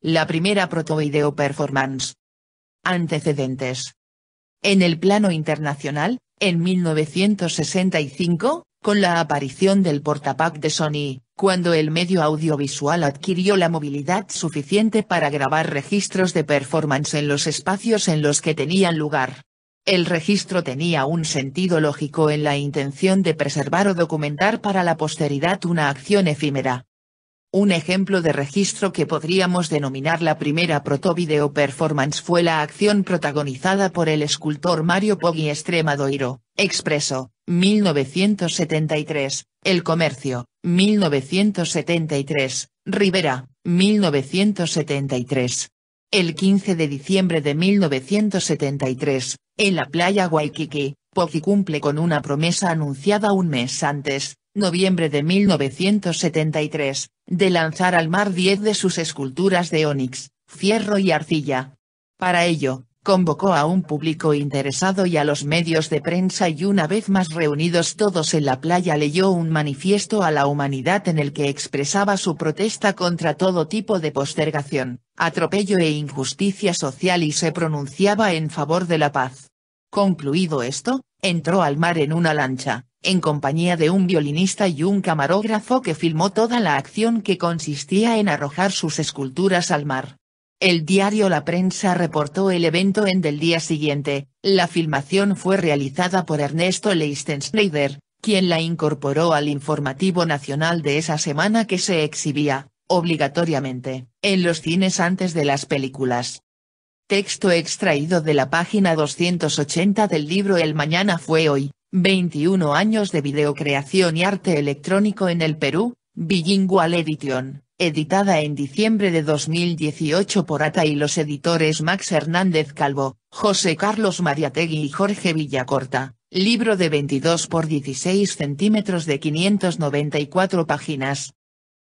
La primera Proto-Video performance. Antecedentes. En el plano internacional, en 1965, con la aparición del portapack de Sony, cuando el medio audiovisual adquirió la movilidad suficiente para grabar registros de performance en los espacios en los que tenían lugar. El registro tenía un sentido lógico en la intención de preservar o documentar para la posteridad una acción efímera, un ejemplo de registro que podríamos denominar la primera protovideo performance fue la acción protagonizada por el escultor Mario Poggi Estremadoiro, Expreso, 1973, El Comercio, 1973, Rivera, 1973. El 15 de diciembre de 1973, en la playa Waikiki, Poggi cumple con una promesa anunciada un mes antes, noviembre de 1973, de lanzar al mar 10 de sus esculturas de ónix, fierro y arcilla. Para ello, convocó a un público interesado y a los medios de prensa y una vez más reunidos todos en la playa leyó un manifiesto a la humanidad en el que expresaba su protesta contra todo tipo de postergación, atropello e injusticia social y se pronunciaba en favor de la paz. Concluido esto, entró al mar en una lancha, en compañía de un violinista y un camarógrafo que filmó toda la acción que consistía en arrojar sus esculturas al mar. El diario La Prensa reportó el evento en del día siguiente, la filmación fue realizada por Ernesto Leistenschneider, quien la incorporó al informativo nacional de esa semana que se exhibía, obligatoriamente, en los cines antes de las películas. Texto extraído de la página 280 del libro El Mañana fue hoy, 21 años de videocreación y arte electrónico en el Perú, Bilingual Edition, editada en diciembre de 2018 por ATA y los editores Max Hernández Calvo, José Carlos Mariategui y Jorge Villacorta, libro de 22 por 16 centímetros de 594 páginas,